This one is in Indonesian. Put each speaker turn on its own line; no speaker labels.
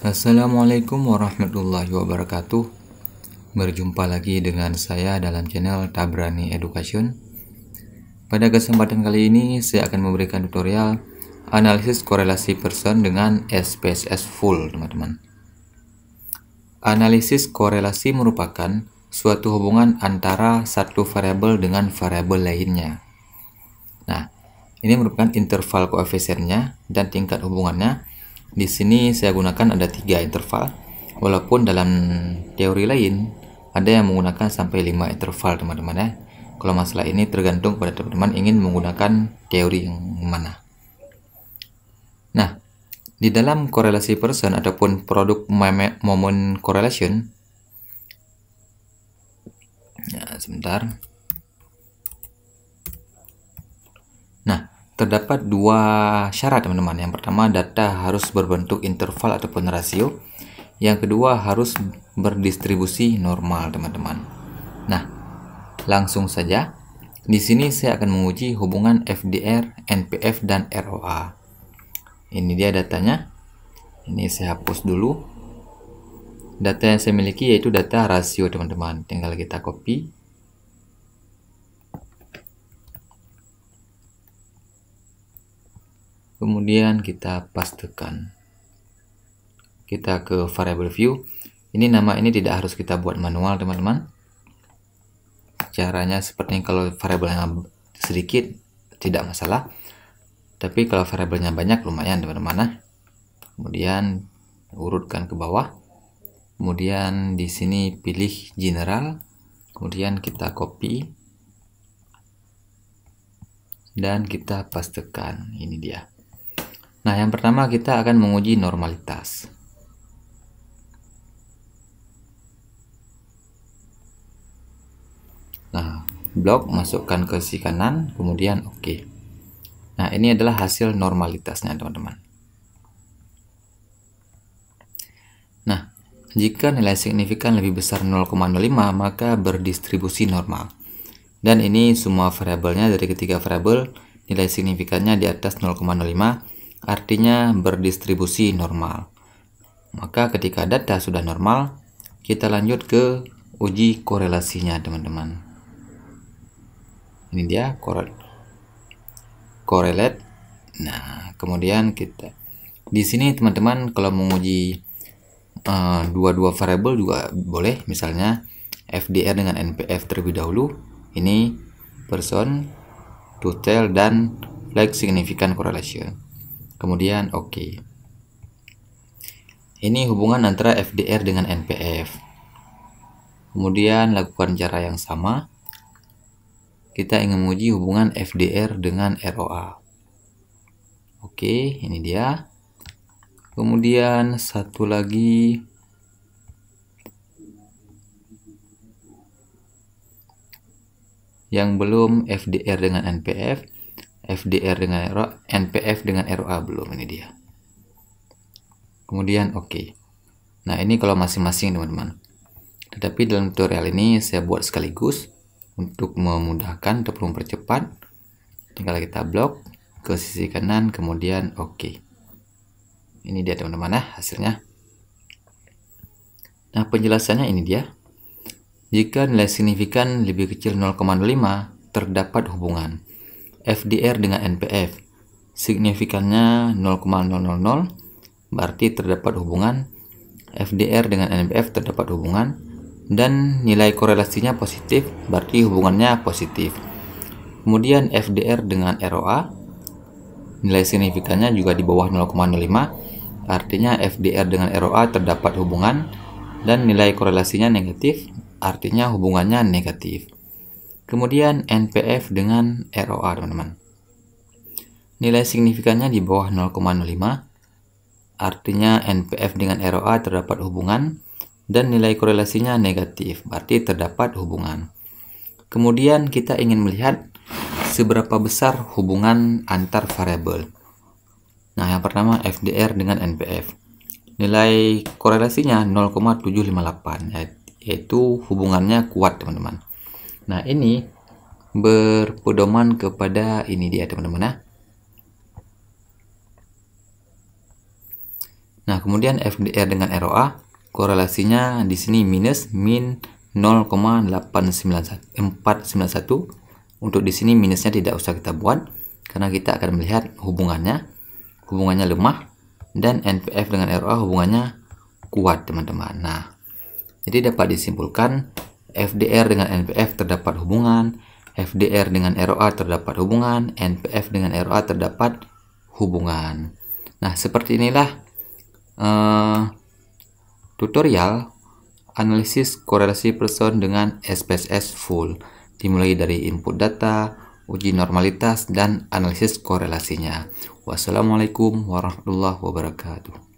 Assalamualaikum warahmatullahi wabarakatuh Berjumpa lagi dengan saya dalam channel Tabrani Education Pada kesempatan kali ini saya akan memberikan tutorial Analisis korelasi person dengan SPSS full teman-teman Analisis korelasi merupakan suatu hubungan antara satu variabel dengan variabel lainnya Nah, ini merupakan interval koefisiennya dan tingkat hubungannya di sini saya gunakan ada tiga interval, walaupun dalam teori lain ada yang menggunakan sampai 5 interval teman-teman ya. Kalau masalah ini tergantung pada teman-teman ingin menggunakan teori yang mana. Nah, di dalam korelasi person ataupun produk moment correlation, ya, sebentar. Terdapat dua syarat teman-teman. Yang pertama data harus berbentuk interval ataupun rasio. Yang kedua harus berdistribusi normal teman-teman. Nah, langsung saja. Di sini saya akan menguji hubungan FDR, NPF, dan ROA. Ini dia datanya. Ini saya hapus dulu. Data yang saya miliki yaitu data rasio teman-teman. Tinggal kita copy kemudian kita pastekan kita ke variable view ini nama ini tidak harus kita buat manual teman-teman caranya seperti kalau variable yang sedikit tidak masalah tapi kalau variabelnya banyak lumayan teman-teman nah. kemudian urutkan ke bawah kemudian di sini pilih general kemudian kita copy dan kita pastekan ini dia Nah, yang pertama kita akan menguji normalitas. Nah, blok masukkan ke si kanan, kemudian oke. Okay. Nah, ini adalah hasil normalitasnya, teman-teman. Nah, jika nilai signifikan lebih besar 0,05, maka berdistribusi normal. Dan ini semua variabelnya dari ketiga variabel, nilai signifikannya di atas 0,05 artinya berdistribusi normal. Maka ketika data sudah normal, kita lanjut ke uji korelasinya teman-teman. Ini dia korel correlate. Nah, kemudian kita di sini teman-teman kalau menguji dua eh, dua-dua variabel juga boleh, misalnya FDR dengan NPF terlebih dahulu. Ini person, total dan like significant correlation kemudian oke. Okay. Ini hubungan antara FDR dengan NPF. Kemudian lakukan cara yang sama. Kita ingin menguji hubungan FDR dengan ROA. Oke, ini dia. Kemudian satu lagi yang belum FDR dengan NPF FDR dengan RO, NPF dengan ROA belum ini dia. Kemudian oke. Okay. Nah, ini kalau masing-masing teman-teman. Tetapi dalam tutorial ini saya buat sekaligus untuk memudahkan ataupun mempercepat. Tinggal kita blok ke sisi kanan kemudian oke. Okay. Ini dia teman-teman nah hasilnya. Nah, penjelasannya ini dia. Jika nilai signifikan lebih kecil 0,05 terdapat hubungan FDR dengan NPF. Signifikannya 0,000 berarti terdapat hubungan FDR dengan NPF terdapat hubungan dan nilai korelasinya positif berarti hubungannya positif. Kemudian FDR dengan ROA nilai signifikannya juga di bawah 0,05 artinya FDR dengan ROA terdapat hubungan dan nilai korelasinya negatif artinya hubungannya negatif. Kemudian NPF dengan ROA teman-teman. Nilai signifikannya di bawah 0,05, artinya NPF dengan ROA terdapat hubungan dan nilai korelasinya negatif, berarti terdapat hubungan. Kemudian kita ingin melihat seberapa besar hubungan antar variabel. Nah, yang pertama FDR dengan NPF. Nilai korelasinya 0,758, yaitu hubungannya kuat, teman-teman. Nah, ini berpedoman kepada ini dia teman-teman nah. Nah, kemudian FDR dengan ROA korelasinya di sini minus min 0,491 untuk di sini minusnya tidak usah kita buat karena kita akan melihat hubungannya hubungannya lemah dan NPF dengan ROA hubungannya kuat teman-teman nah jadi dapat disimpulkan FDR dengan NPF terdapat hubungan, FDR dengan ROA terdapat hubungan, NPF dengan ROA terdapat hubungan. Nah, seperti inilah uh, tutorial analisis korelasi person dengan SPSS full, dimulai dari input data, uji normalitas, dan analisis korelasinya. Wassalamualaikum warahmatullahi wabarakatuh.